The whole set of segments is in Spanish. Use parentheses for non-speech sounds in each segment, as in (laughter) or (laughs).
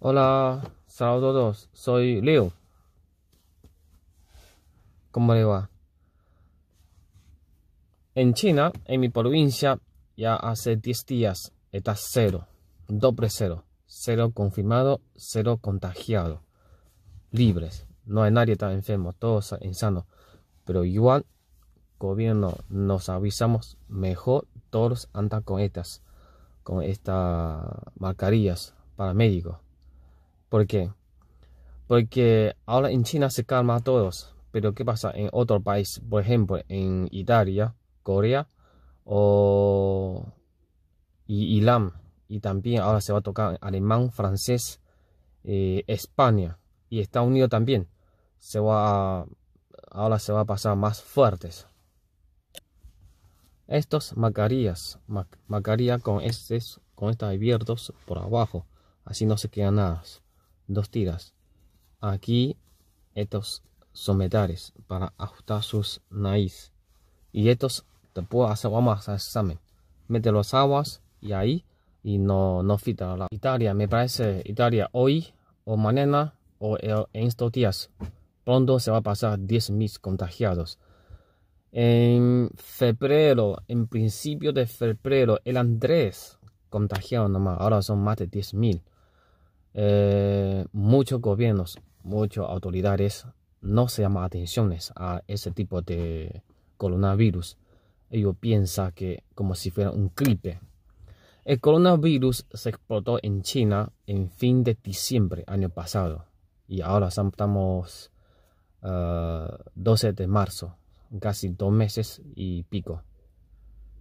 Hola, saludos a todos, soy Leo. ¿Cómo le va? En China, en mi provincia, ya hace 10 días está cero, doble cero, cero confirmado, cero contagiado, libres, no hay nadie tan enfermo, todos sano. Pero igual, gobierno, nos avisamos mejor, todos andan con estas, con estas mascarillas para médicos. ¿Por qué? Porque ahora en China se calma a todos, pero ¿qué pasa en otro país? Por ejemplo, en Italia, Corea o y Irán. Y también ahora se va a tocar alemán, francés, eh, España y Estados Unidos también. Se va ahora se va a pasar más fuertes. Estos mascarillas, marcaría con, estos, con estos abiertos por abajo, así no se queda nada dos tiras. Aquí estos sometares para ajustar sus nariz. Y estos te puedo hacer, más a examen. Mete los aguas y ahí y no, no fita la Italia. Me parece Italia hoy o mañana o e, en estos días. Pronto se va a pasar 10.000 contagiados. En febrero, en principio de febrero, eran 3 contagiados nomás. Ahora son más de 10.000. Eh, muchos gobiernos, muchas autoridades no se llaman atenciones a ese tipo de coronavirus. Ellos piensan que como si fuera un gripe. El coronavirus se explotó en China en fin de diciembre año pasado y ahora estamos 12 eh, de marzo, casi dos meses y pico.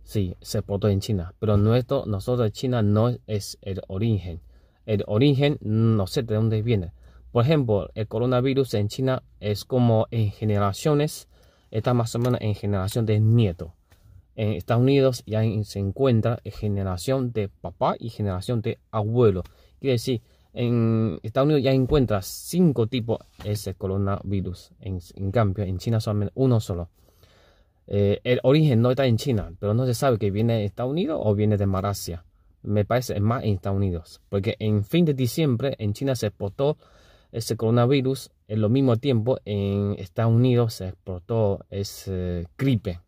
Sí, se explotó en China, pero nuestro, nosotros China no es el origen el origen no sé de dónde viene. Por ejemplo, el coronavirus en China es como en generaciones, está más o menos en generación de nieto. En Estados Unidos ya se encuentra en generación de papá y generación de abuelo. Quiere decir, en Estados Unidos ya encuentra cinco tipos ese coronavirus. En, cambio, en China solamente uno solo. Eh, el origen no está en China, pero no se sabe que viene de Estados Unidos o viene de Malasia me parece más en Estados Unidos, porque en fin de diciembre en China se exportó ese coronavirus, en lo mismo tiempo en Estados Unidos se exportó ese gripe.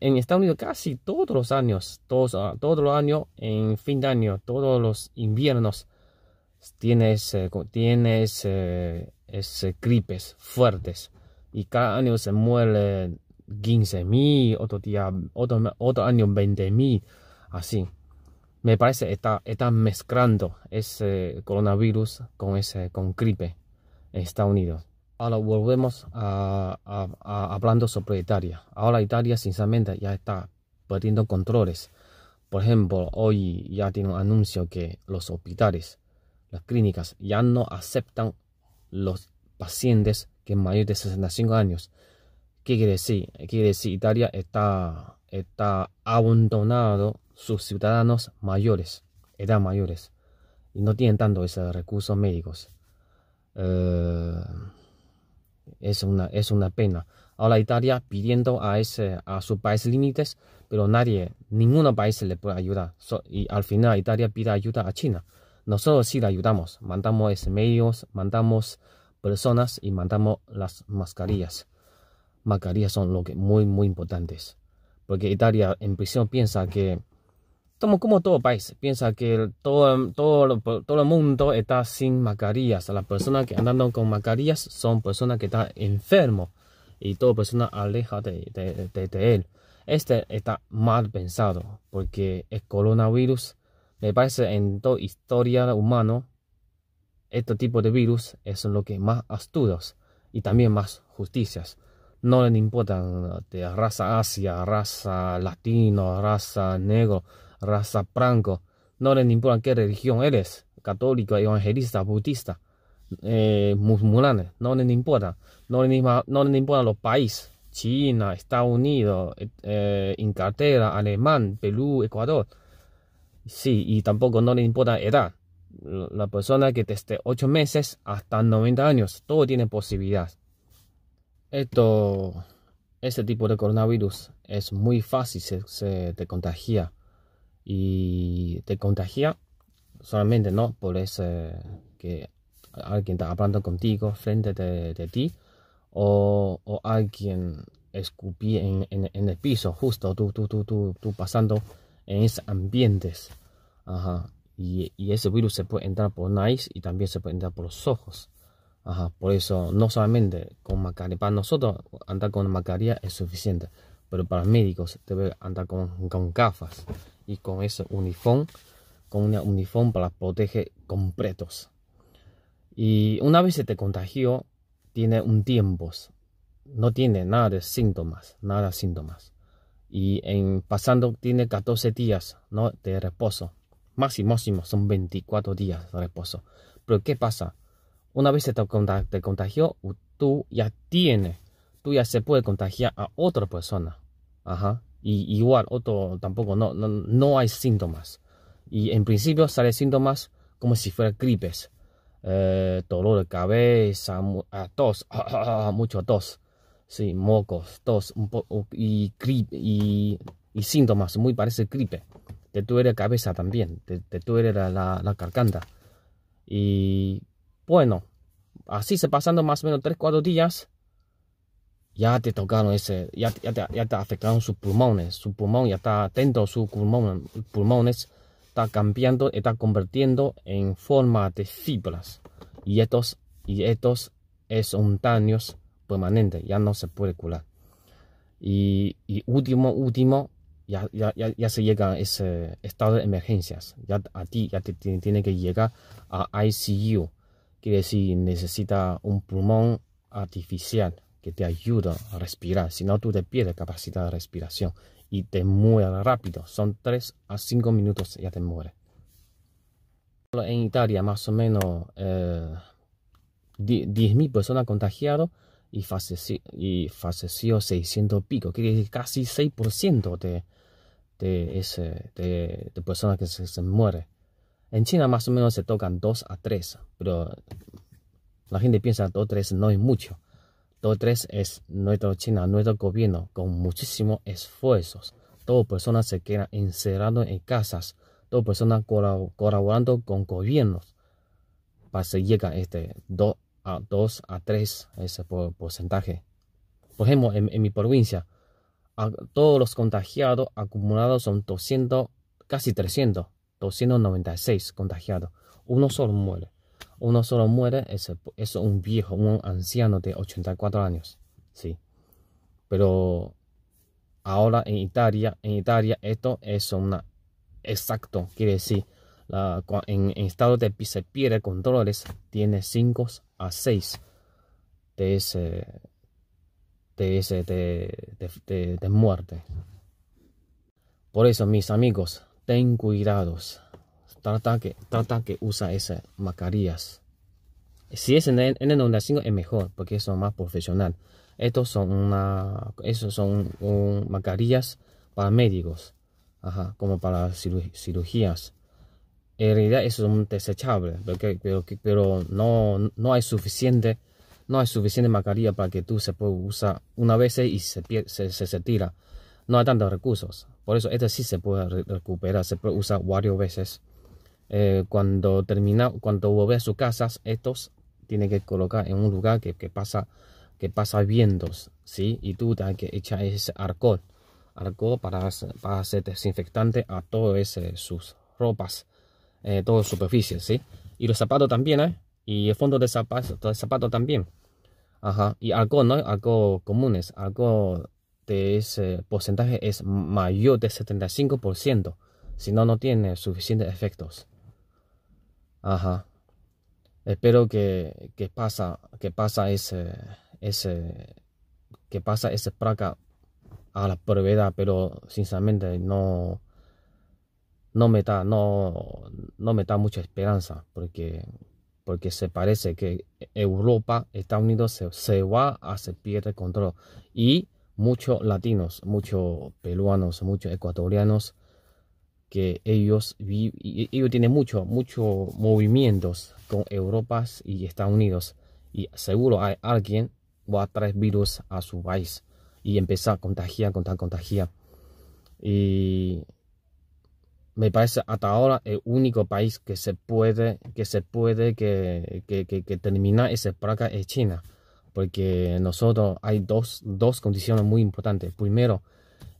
En Estados Unidos casi todos los años, todos, ah, todos los años, en fin de año, todos los inviernos, tienes, tienes gripes fuertes y cada año se muere 15.000, otro, otro año 20.000 así. Me parece está, está mezclando ese coronavirus con ese con gripe en Estados Unidos. Ahora volvemos a, hablar hablando sobre Italia. Ahora Italia sinceramente ya está perdiendo controles. Por ejemplo, hoy ya tiene un anuncio que los hospitales, las clínicas ya no aceptan los pacientes que mayores de 65 años. ¿Qué quiere decir? Quiere decir Italia está, está abandonado sus ciudadanos mayores, edad mayores, y no tienen tanto esos recursos médicos. Eh, es, una, es una pena. Ahora Italia pidiendo a, ese, a su país límites, pero nadie, ningún país le puede ayudar. y al final Italia pide ayuda a China. Nosotros sí le ayudamos, mandamos medios, mandamos personas y mandamos las mascarillas. Mascarillas son lo que muy, muy importantes. Porque Italia en prisión piensa que como, como todo país, piensa que todo, el mundo está sin mascarillas. Las personas que andan con mascarillas son personas que están enfermos y toda persona aleja de, de, él. Este está mal pensado porque el coronavirus, me parece en toda historia humana, este tipo de virus es lo que más astutos y también más justicias. No le importan de raza asia, raza latino, raza negro raza franco, No les importa qué religión eres, católico, evangelista, budista, eh, musulmanes, no les importa. No les, no importa los países, China, Estados Unidos, eh, eh, Inglaterra, Alemán, Perú, Ecuador. Sí, y tampoco no les importa edad. La persona que esté 8 meses hasta 90 años, todo tiene posibilidad. Esto, este tipo de coronavirus es muy fácil se te contagia y te contagia solamente no por ese eh, que alguien está hablando contigo frente de, ti o, alguien escupí en, el piso justo tú, tú, pasando en esos ambientes. Y, ese virus se puede entrar por nariz y también se puede entrar por los ojos. Por eso no solamente con mascarilla, para nosotros andar con mascarilla es suficiente, pero para médicos debe andar con, con gafas y con ese uniforme, con una uniforme para proteger completos. Y una vez se te contagió, tiene un tiempo, no tiene nada de síntomas, nada de síntomas. Y en pasando tiene 14 días ¿no? de reposo. Máximo, son 24 días de reposo. Pero ¿qué pasa? Una vez se te contagió, tú ya tienes, tú ya se puede contagiar a otra persona. Ajá. Y igual, otro tampoco, no, no, hay síntomas. Y en principio sale síntomas como si fuera gripes. Eh, dolor de cabeza, ah, tos, (laughs) ah, ah, mucho tos, sí, mocos, tos un poco, y, y, síntomas, muy parece gripe. Te duele cabeza también, te, la, la, Y bueno, así se pasando más o menos 3-4 días, ya te tocaron ese, ya, ya, te, ya afectaron sus pulmones, su pulmón ya está atento sus pulmón, pulmones, está cambiando, está convirtiendo en forma de fibras. Y estos, y estos es permanente, ya no se puede curar. Y, último, último, ya, ya, ya, se llega a ese estado de emergencias. Ya a ti ya te tiene que llegar a ICU, quiere decir necesita un pulmón artificial que te ayuda a respirar, si no tú te pierdes capacidad de respiración y te mueres rápido, son 3 a 5 minutos y ya te mueres. En Italia más o menos 10.000 eh, personas contagiadas y falleció, y 600 pico, que es casi 6% de, personas que se, se mueren. En China más o menos se tocan 2 a 3, pero la gente piensa 2 a 3 no es mucho. Todo tres es nuestra China, nuestro gobierno, con muchísimos esfuerzos. Todo personas se quedan encerradas en casas. Todo personas colaborando con gobiernos para se llega este, a este 2 a, 2 a 3 ese porcentaje. Por ejemplo, en, mi provincia, todos los contagiados acumulados son 200, casi 300, 296 contagiados. Uno solo muere uno solo muere, es, un viejo, un anciano de 84 años. Sí. Pero ahora en Italia, en Italia esto es una exacto, quiere decir, en, estado de se pierde controles, tiene 5 a 6 de ese, de, de muerte. Por eso, mis amigos, ten cuidados trata que, usa esas mascarillas. Si es en el, es mejor porque son más profesional. Estos son una, esos son mascarillas para médicos, ajá, como para cirugías. En realidad es un desechable, pero, no, no hay suficiente, no hay suficiente mascarilla para que tú se pueda usar una vez y se, se, se, tira. No hay tantos recursos. Por eso esto sí se puede recuperar, se puede usar varias veces. Eh, cuando termina, cuando vuelve a sus casas, estos tienen que colocar en un lugar que, pasa que pasa vientos, ¿sí? Y tú tienes que echar ese alcohol, alcohol para, para hacer desinfectante a todas sus ropas, todas eh, todas superficies, ¿sí? Y los zapatos también, ¿eh? Y el fondo de zapatos zapato también. Ajá. Y alcohol, ¿no? Alcohol comunes, alcohol de ese porcentaje es mayor de 75%, si no, no tiene suficientes efectos. Ajá. Espero que, que pasa, que pasa ese, ese, que pasa ese placa a la brevedad, pero sinceramente no, no me da, no, no me da mucha esperanza, porque, porque se parece que Europa, Estados Unidos se, se va a se pierde control y muchos latinos, muchos peruanos, muchos ecuatorianos que ellos, ellos tienen mucho, muchos movimientos con Europa y Estados Unidos. Y seguro hay alguien va a traer virus a su país y empezar a contagiar, contagiar, contagiar. Y me parece hasta ahora el único país que se puede, que se puede, que, que, terminar esa placa es China. Porque nosotros hay dos, dos condiciones muy importantes. Primero,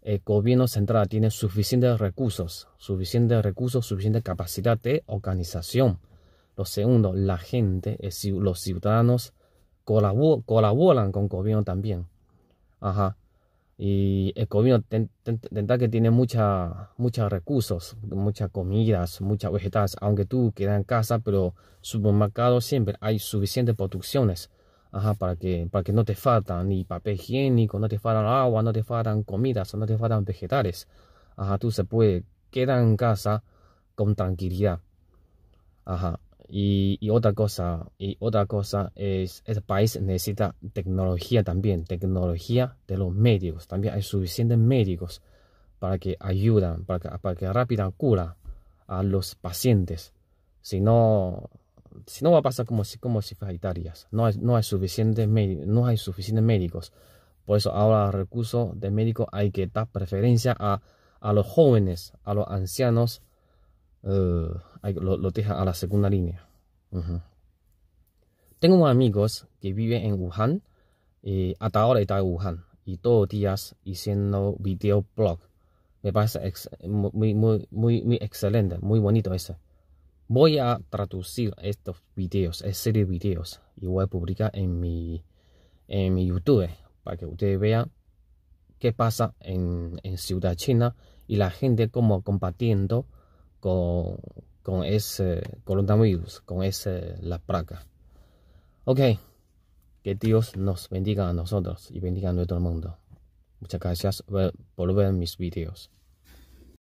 el eh, gobierno central tiene suficientes recursos, suficientes recursos, suficiente capacidad de organización. Lo segundo, la gente, los ciudadanos colaboran, con el gobierno también. Ajá. Y el gobierno tendrá que tiene muchos recursos, muchas comidas, muchas vegetales, aunque tú quedas en casa, pero supermercado siempre hay suficientes producciones Ajá, para que, para que no te faltan ni papel higiénico, no te faltan agua, no te faltan comidas, no te faltan vegetales. Ajá, tú se puede quedar en casa con tranquilidad. Ajá. Y, otra cosa, y otra cosa es, el país necesita tecnología también, tecnología de los médicos. También hay suficientes médicos para que ayudan, para para que rápida cura a los pacientes. Si no, si no va a pasar como, como fuera no no, hay suficientes no hay suficientes médicos. Por eso ahora el recurso de médicos hay que dar preferencia a, los jóvenes, a los ancianos, eh, lo, lo, deja a la segunda línea. Tengo unos amigos que viven en Wuhan, y hasta ahora está en Wuhan, y todos los días haciendo blog Me parece muy, muy, muy, muy excelente, muy bonito eso. Voy a traducir estos videos, es serie de videos, y voy a publicar en mi, en mi YouTube para que ustedes vean qué pasa en, en Ciudad China y la gente como compartiendo con, con ese coronavirus, con ese, la placa. Ok, que Dios nos bendiga a nosotros y bendiga a el mundo. Muchas gracias eh, por ver mis videos.